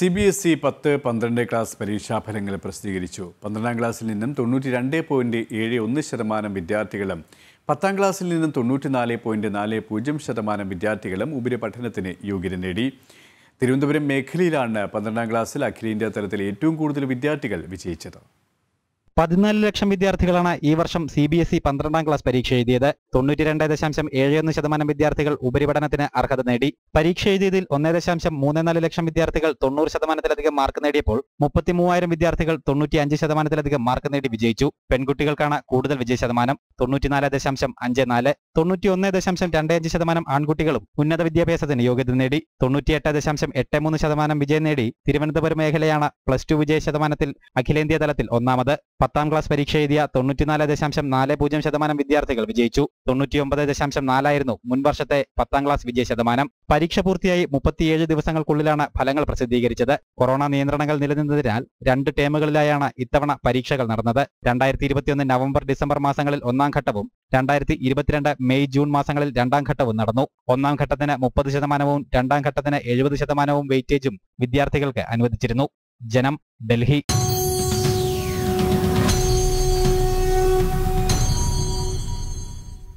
C B S E പത്ത് പന്ത്രണ്ട് class പരീക്ഷാ ഫലങ്ങൾ പ്രസിദ്ധീകരിച്ചു പന്ത്രണ്ടാം ക്ലാസ്സിൽ നിന്നും തൊണ്ണൂറ്റി രണ്ട് പോയിന്റ് ഏഴ് ഒന്ന് ശതമാനം വിദ്യാർത്ഥികളും പത്താം ക്ലാസ്സിൽ നിന്നും തൊണ്ണൂറ്റി നാല് പോയിന്റ് നാല് പൂജ്യം ശതമാനം വിദ്യാർത്ഥികളും ഉപരിപഠനത്തിന് യോഗ്യത നേടി തിരുവനന്തപുരം മേഖലയിലാണ് പന്ത്രണ്ടാം ക്ലാസ്സിൽ അഖിലേന്ത്യാ തലത്തിൽ ഏറ്റവും കൂടുതൽ വിദ്യാർത്ഥികൾ വിജയിച്ചത് പതിനാല് ലക്ഷം വിദ്യാർത്ഥികളാണ് ഈ വർഷം സി ബി എസ് ഇ പന്ത്രണ്ടാം ക്ലാസ് പരീക്ഷ എഴുതിയത് തൊണ്ണൂറ്റിരണ്ട് ദശാംശം ഏഴൊന്ന് ശതമാനം വിദ്യാർത്ഥികൾ ഉപരിപഠനത്തിന് അർഹത നേടി പരീക്ഷ എഴുതിയതിൽ ഒന്നേ ദശാംശം മൂന്ന് നാല് ലക്ഷം വിദ്യാർത്ഥികൾ തൊണ്ണൂറ് ശതമാനത്തിലധികം മാർക്ക് നേടിയപ്പോൾ മുപ്പത്തിമൂവായിരം വിദ്യാർത്ഥികൾ തൊണ്ണൂറ്റി അഞ്ച് ശതമാനത്തിലധികം മാർക്ക് നേടി വിജയിച്ചു പെൺകുട്ടികൾക്കാണ് കൂടുതൽ വിജയ ശതമാനം തൊണ്ണൂറ്റിനാല് ദശാംശം അഞ്ച് നാല് തൊണ്ണൂറ്റി ഒന്ന് ദശാംശം രണ്ട് അഞ്ച് ശതമാനം ആൺകുട്ടികളും ഉന്നത വിദ്യാഭ്യാസത്തിന് യോഗ്യത നേടി തൊണ്ണൂറ്റിയെട്ട് ദശാംശം എട്ട് മൂന്ന് ശതമാനം വിജയം നേടി തിരുവനന്തപുരം മേഖലയാണ് പ്ലസ് ടു വിജയ ശതമാനത്തിൽ അഖിലേന്ത്യാ തലത്തിൽ ഒന്നാമത് പത്താം ക്ലാസ് പരീക്ഷ എഴുതിയ തൊണ്ണൂറ്റിനാല് ദശാംശം നാല് പൂജ്യം ശതമാനം വിദ്യാർത്ഥികൾ വിജയിച്ചു തൊണ്ണൂറ്റിയൊമ്പത് ദശാംശം നാലായിരുന്നു മുൻ വർഷത്തെ പത്താം ക്ലാസ് വിജയ ശതമാനം പരീക്ഷ പൂർത്തിയായി മുപ്പത്തിയേഴ് ദിവസങ്ങൾക്കുള്ളിലാണ് ഫലങ്ങൾ പ്രസിദ്ധീകരിച്ചത് കൊറോണ നിയന്ത്രണങ്ങൾ നിലനിന്നതിനാൽ രണ്ട് ടേമുകളിലായാണ് ഇത്തവണ പരീക്ഷകൾ നടന്നത് രണ്ടായിരത്തി ഇരുപത്തിയൊന്ന് നവംബർ ഡിസംബർ മാസങ്ങളിൽ ഒന്നാം ഘട്ടവും രണ്ടായിരത്തി ഇരുപത്തിരണ്ട് മെയ് ജൂൺ മാസങ്ങളിൽ രണ്ടാം ഘട്ടവും നടന്നു ഒന്നാം ഘട്ടത്തിന് മുപ്പത് ശതമാനവും രണ്ടാം ഘട്ടത്തിന് എഴുപത് ശതമാനവും വെയിറ്റേജും വിദ്യാർത്ഥികൾക്ക് അനുവദിച്ചിരുന്നു ജനം ഡൽഹി